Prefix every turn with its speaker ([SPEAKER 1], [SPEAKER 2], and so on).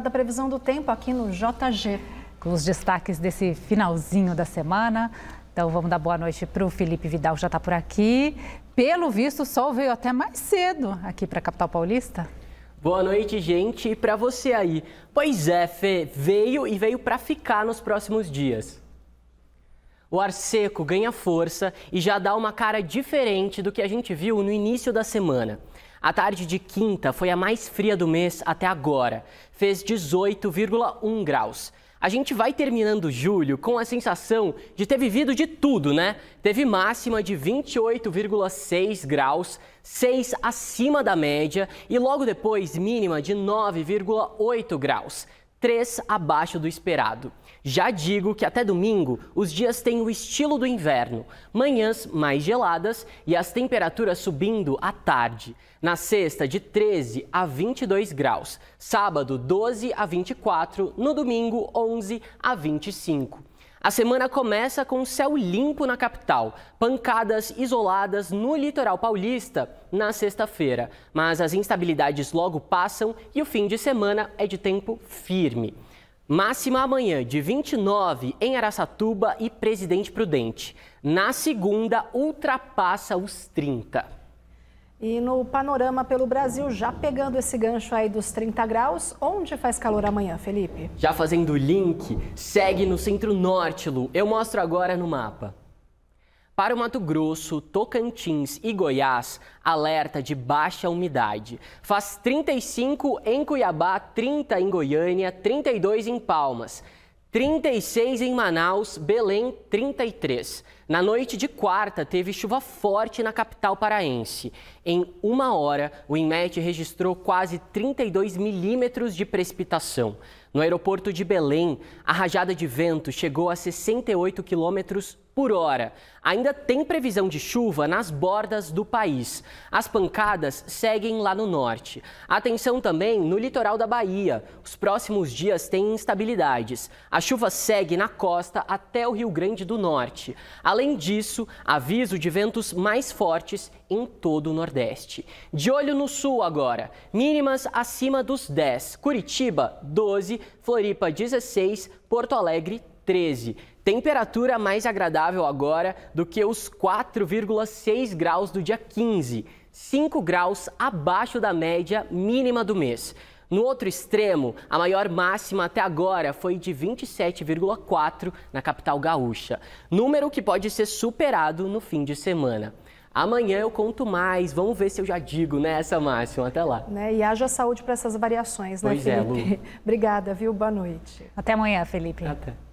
[SPEAKER 1] da previsão do tempo aqui no JG. Com os destaques desse finalzinho da semana. Então vamos dar boa noite para o Felipe Vidal, já está por aqui. Pelo visto, o sol veio até mais cedo aqui para a capital paulista. Boa noite, gente, e para você aí. Pois é, Fê, veio e veio para ficar nos próximos dias. O ar seco ganha força e já dá uma cara diferente do que a gente viu no início da semana. A tarde de quinta foi a mais fria do mês até agora, fez 18,1 graus. A gente vai terminando julho com a sensação de ter vivido de tudo, né? Teve máxima de 28,6 graus, 6 acima da média, e logo depois mínima de 9,8 graus. 3 abaixo do esperado. Já digo que até domingo os dias têm o estilo do inverno, manhãs mais geladas e as temperaturas subindo à tarde. Na sexta, de 13 a 22 graus, sábado, 12 a 24, no domingo, 11 a 25. A semana começa com céu limpo na capital, pancadas isoladas no litoral paulista na sexta-feira, mas as instabilidades logo passam e o fim de semana é de tempo firme. Máxima amanhã de 29 em Araçatuba e Presidente Prudente. Na segunda, ultrapassa os 30. E no panorama pelo Brasil, já pegando esse gancho aí dos 30 graus, onde faz calor amanhã, Felipe? Já fazendo o link, segue no centro-norte, Lu. Eu mostro agora no mapa. Para o Mato Grosso, Tocantins e Goiás, alerta de baixa umidade. Faz 35 em Cuiabá, 30 em Goiânia, 32 em Palmas. 36 em Manaus, Belém 33. Na noite de quarta, teve chuva forte na capital paraense. Em uma hora, o INMET registrou quase 32 milímetros de precipitação. No aeroporto de Belém, a rajada de vento chegou a 68 quilômetros por hora. Ainda tem previsão de chuva nas bordas do país. As pancadas seguem lá no norte. Atenção também no litoral da Bahia. Os próximos dias têm instabilidades. A chuva segue na costa até o Rio Grande do Norte. Além disso, aviso de ventos mais fortes em todo o Nordeste. De olho no Sul agora, mínimas acima dos 10, Curitiba 12, Floripa 16, Porto Alegre 13. Temperatura mais agradável agora do que os 4,6 graus do dia 15, 5 graus abaixo da média mínima do mês. No outro extremo, a maior máxima até agora foi de 27,4 na capital gaúcha, número que pode ser superado no fim de semana. Amanhã eu conto mais. Vamos ver se eu já digo, né, essa Márcio? Até lá. Né? E haja saúde para essas variações, né, pois é, Felipe? É, Obrigada, viu? Boa noite. Até amanhã, Felipe. Até.